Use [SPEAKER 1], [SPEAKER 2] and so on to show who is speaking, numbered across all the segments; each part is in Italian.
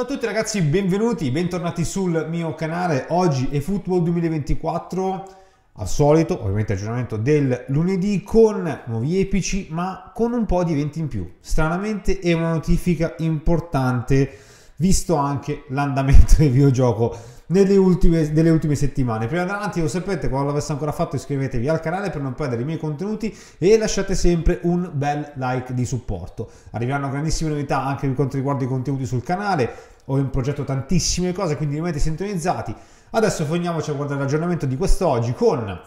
[SPEAKER 1] Ciao a tutti ragazzi, benvenuti, bentornati sul mio canale. Oggi è Football 2024, al solito, ovviamente aggiornamento del lunedì con nuovi epici, ma con un po' di eventi in più. Stranamente è una notifica importante, visto anche l'andamento del videogioco nelle ultime, delle ultime settimane. Prima di andare avanti, lo sapete, quando l'aveste ancora fatto iscrivetevi al canale per non perdere i miei contenuti e lasciate sempre un bel like di supporto. Arriveranno grandissime novità anche per quanto riguarda i contenuti sul canale, ho in progetto tantissime cose, quindi rimanete sintonizzati. Adesso fermiamoci a guardare l'aggiornamento di quest'oggi con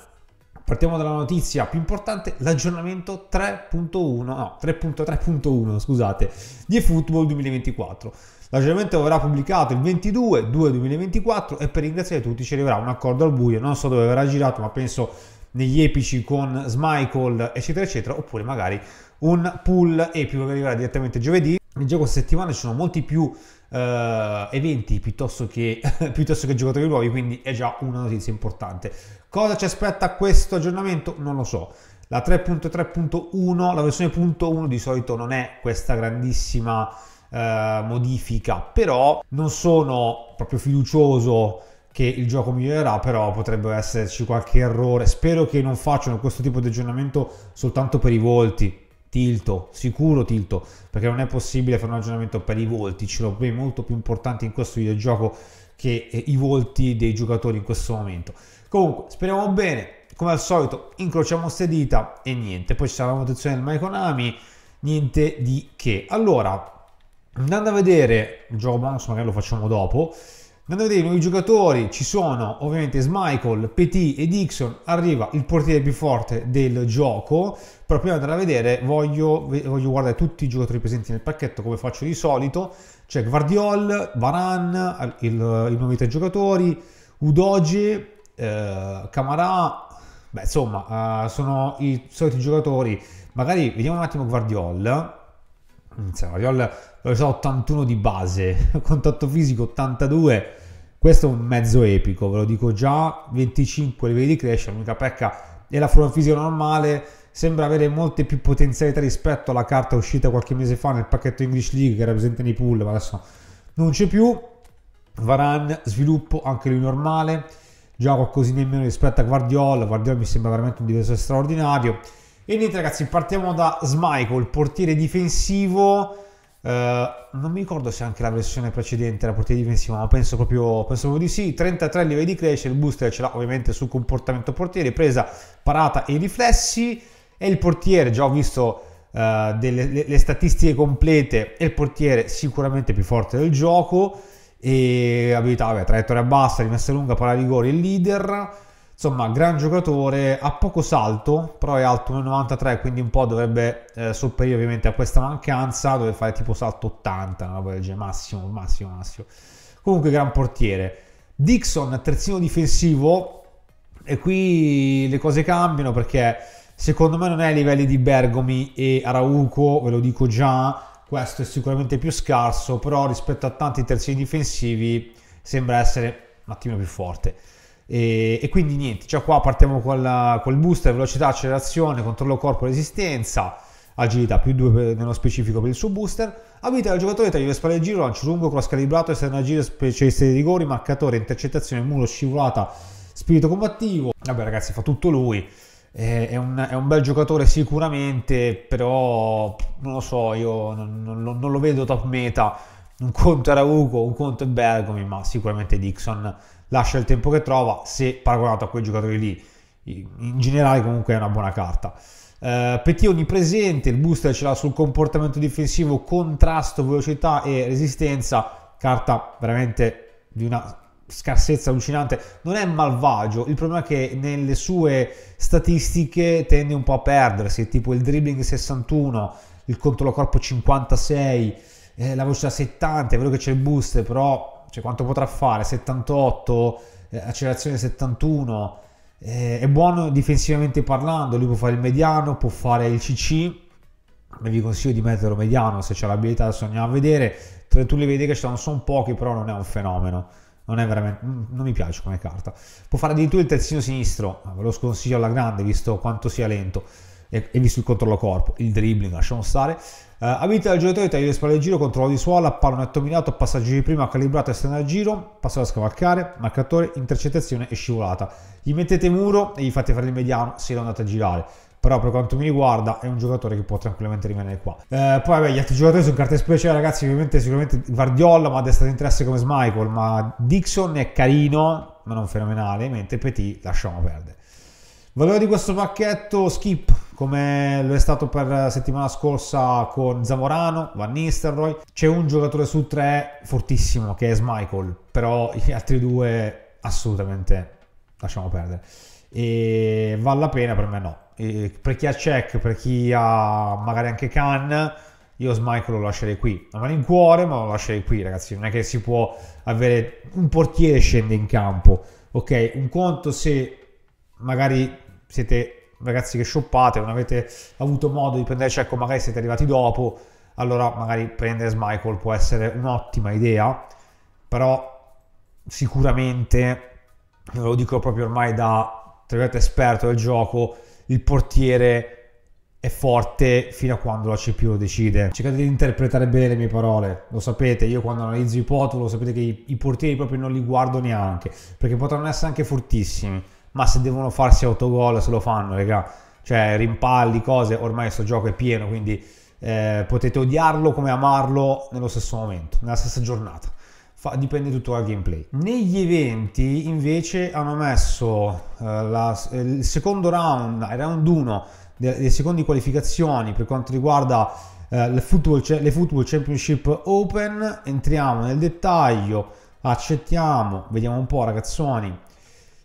[SPEAKER 1] Partiamo dalla notizia più importante, l'aggiornamento 3.1, no, 3.3.1, scusate, di eFootball 2024. L'aggiornamento verrà pubblicato il 22 2 2024 e per ringraziare tutti ci arriverà un accordo al buio, non so dove verrà girato, ma penso negli epici con Smichael, eccetera, eccetera, oppure magari un pool epico che arriverà direttamente giovedì in gioco settimana ci sono molti più eh, eventi piuttosto che, piuttosto che giocatori nuovi, quindi è già una notizia importante. Cosa ci aspetta questo aggiornamento? Non lo so. La 3.3.1, la versione .1 di solito non è questa grandissima eh, modifica, però non sono proprio fiducioso che il gioco migliorerà, però potrebbe esserci qualche errore. Spero che non facciano questo tipo di aggiornamento soltanto per i volti, Tilto, sicuro Tilto, perché non è possibile fare un aggiornamento per i volti, ce l'ho problemi molto più importante in questo videogioco che eh, i volti dei giocatori in questo momento. Comunque, speriamo bene, come al solito, incrociamo queste dita e niente. Poi ci sarà la valutazione del Maikonami, niente di che. Allora, andando a vedere il gioco bonus, magari lo facciamo dopo. Andando a vedere i nuovi giocatori ci sono ovviamente Smichael, Petit e Dixon, arriva il portiere più forte del gioco, però prima di andare a vedere voglio, voglio guardare tutti i giocatori presenti nel pacchetto come faccio di solito, c'è Guardiol, Varan, i nuovi tre giocatori, Udoge, eh, Camarà, beh insomma eh, sono i soliti giocatori, magari vediamo un attimo Guardiol, Inizia, Raviol lo so, 81 di base, contatto fisico 82, questo è un mezzo epico, ve lo dico già, 25 livelli di crescita, l'unica pecca è la forma fisica normale, sembra avere molte più potenzialità rispetto alla carta uscita qualche mese fa nel pacchetto English League che era presente nei pool, ma adesso non c'è più. Varan, sviluppo anche lui normale, già qualcosina in meno rispetto a Guardiola, Guardiola mi sembra veramente un diverso straordinario. E niente ragazzi, partiamo da Smaiko, il portiere difensivo. Eh, non mi ricordo se anche la versione precedente era portiere difensivo, ma penso proprio, penso proprio di sì. 33 livelli di crescita, il booster ce l'ha ovviamente sul comportamento portiere, presa, parata e riflessi. E il portiere, già ho visto eh, delle, le, le statistiche complete, è il portiere sicuramente più forte del gioco e abilità, vabbè, traiettoria bassa, rimessa lunga, palla rigore, il leader Insomma, gran giocatore, ha poco salto, però è alto 1,93, quindi un po' dovrebbe eh, sopperire ovviamente a questa mancanza, dove fare tipo salto 80, una roba del genere, massimo, massimo, massimo. Comunque gran portiere. Dixon, terzino difensivo, e qui le cose cambiano perché secondo me non è ai livelli di Bergomi e Arauco, ve lo dico già, questo è sicuramente più scarso, però rispetto a tanti terzini difensivi sembra essere un attimino più forte. E, e quindi niente, cioè qua partiamo col, col booster, velocità, accelerazione, controllo corpo, resistenza, agilità più 2 nello specifico per il suo booster, abilita il giocatore taglio le spalle del giro, lancio lungo, cross calibrato, esterno a giro, specialista di rigori, marcatore, intercettazione, muro, scivolata, spirito combattivo. Vabbè ragazzi, fa tutto lui. È un, è un bel giocatore sicuramente, però non lo so, io non, non, non lo vedo top meta. Un conto era Arauco, un conto è Bergomi, ma sicuramente Dixon lascia il tempo che trova se paragonato a quei giocatori lì in generale comunque è una buona carta Uh, Petit onnipresente, il booster ce l'ha sul comportamento difensivo, contrasto, velocità e resistenza, carta veramente di una scarsezza allucinante, non è malvagio, il problema è che nelle sue statistiche tende un po' a perdersi, tipo il dribbling 61, il controllo corpo 56, eh, la velocità 70, è vero che c'è il booster, però cioè quanto potrà fare? 78, eh, accelerazione 71, eh, è buono difensivamente parlando, lui può fare il mediano, può fare il CC, vi consiglio di metterlo mediano se c'è l'abilità, adesso andiamo a vedere, tra tu li vedi che ci sono, sono pochi, però non è un fenomeno. Non, è veramente, mm, non mi piace come carta. Può fare addirittura il terzino sinistro, ah, ve lo sconsiglio alla grande visto quanto sia lento e, e visto il controllo corpo, il dribbling, lasciamo stare. Uh, abilità del giocatore, taglio le spalle al giro, controllo di suola, pallone attominato, passaggio di prima, calibrato esterno al giro, passaggio a scavalcare, marcatore, intercettazione e scivolata. Gli mettete muro e gli fate fare il mediano se lo andate a girare però per quanto mi riguarda è un giocatore che può tranquillamente rimanere qua eh, poi vabbè, gli altri giocatori sono carte speciali ragazzi ovviamente sicuramente Guardiola ma a destra di interesse come Smichael ma Dixon è carino ma non fenomenale mentre Petit lasciamo perdere valore di questo pacchetto skip come lo è stato per la settimana scorsa con Zamorano, Van Nistelrooy. C'è un giocatore su tre fortissimo che è Smichael, però gli altri due assolutamente lasciamo perdere. E vale la pena per me no. E per chi ha check, per chi ha magari anche Khan, io Smichael lo lascerei qui. A malincuore, ma lo lascerei qui, ragazzi. Non è che si può avere un portiere scende in campo. Ok, un conto se magari siete ragazzi che shoppate, non avete avuto modo di prendere Cecco, cioè, magari siete arrivati dopo, allora magari prendere Smichael può essere un'ottima idea, però sicuramente, ve lo dico proprio ormai da esperto del gioco, il portiere è forte fino a quando la CPU decide. Cercate di interpretare bene le mie parole, lo sapete, io quando analizzo i pot, lo sapete che i, i portieri proprio non li guardo neanche, perché potranno essere anche fortissimi ma se devono farsi autogol se lo fanno, raga. Cioè, rimpalli, cose, ormai questo gioco è pieno, quindi eh, potete odiarlo come amarlo nello stesso momento, nella stessa giornata. Fa, dipende tutto dal gameplay. Negli eventi invece hanno messo eh, la, eh, il secondo round, il round 1 delle, seconde qualificazioni per quanto riguarda eh, le, football, le Football Championship Open. Entriamo nel dettaglio, accettiamo, vediamo un po' ragazzoni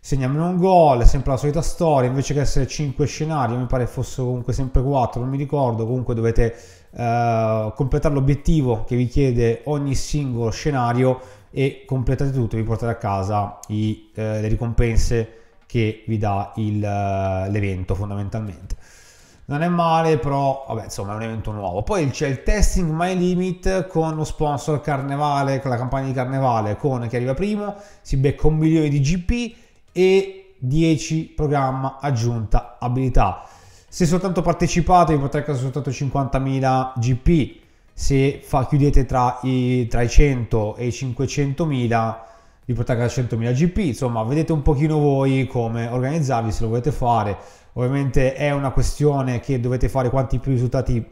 [SPEAKER 1] segnamene un gol, è sempre la solita storia, invece che essere 5 scenari, mi pare fosse comunque sempre 4, non mi ricordo, comunque dovete eh, completare l'obiettivo che vi chiede ogni singolo scenario e completate tutto, vi portate a casa i, eh, le ricompense che vi dà il, eh, l'evento fondamentalmente. Non è male, però vabbè, insomma è un evento nuovo. Poi c'è il testing My Limit con lo sponsor Carnevale, con la campagna di Carnevale, con chi arriva primo, si becca un milione di GP, e 10 programma aggiunta abilità. Se soltanto partecipate vi potrete soltanto 50.000 GP, se fa, chiudete tra i, tra i 100 e i 500.000 vi potrete 100.000 GP, insomma vedete un pochino voi come organizzarvi se lo volete fare. Ovviamente è una questione che dovete fare quanti più risultati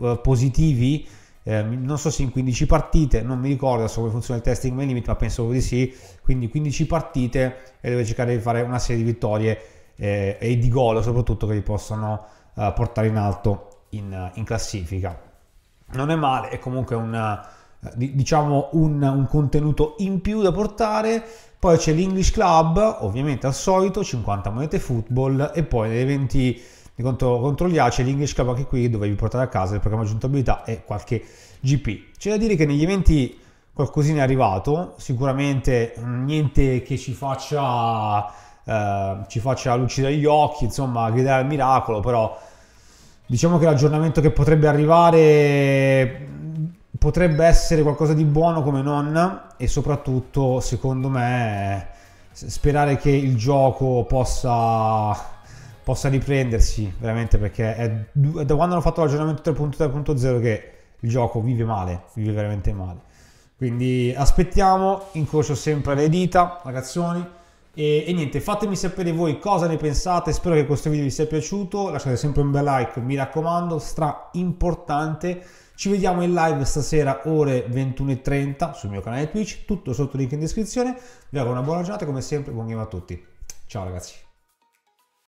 [SPEAKER 1] eh, positivi eh, non so se in 15 partite, non mi ricordo adesso come funziona il testing my limit, ma penso di sì, quindi 15 partite e deve cercare di fare una serie di vittorie eh, e di gol soprattutto che li possano eh, portare in alto in, in, classifica. Non è male, è comunque una, eh, diciamo un, un contenuto in più da portare, poi c'è l'English Club, ovviamente al solito, 50 monete football e poi gli eventi contro, contro gli ACE, l'English Cup anche qui dovevi portare a casa il programma di giuntabilità e qualche GP. C'è da dire che negli eventi qualcosina è arrivato, sicuramente niente che ci faccia, eh, ci faccia lucidare gli occhi, insomma gridare al miracolo, però diciamo che l'aggiornamento che potrebbe arrivare potrebbe essere qualcosa di buono come non e soprattutto secondo me sperare che il gioco possa possa riprendersi veramente perché è, è da quando hanno fatto l'aggiornamento 3.3.0 che il gioco vive male, vive veramente male. Quindi aspettiamo, incrocio sempre le dita, ragazzoni. E, e, niente, fatemi sapere voi cosa ne pensate, spero che questo video vi sia piaciuto, lasciate sempre un bel like, mi raccomando, stra importante. Ci vediamo in live stasera ore 21.30 sul mio canale Twitch, tutto sotto link in descrizione. Vi auguro una buona giornata, come sempre, buon game a tutti. Ciao ragazzi.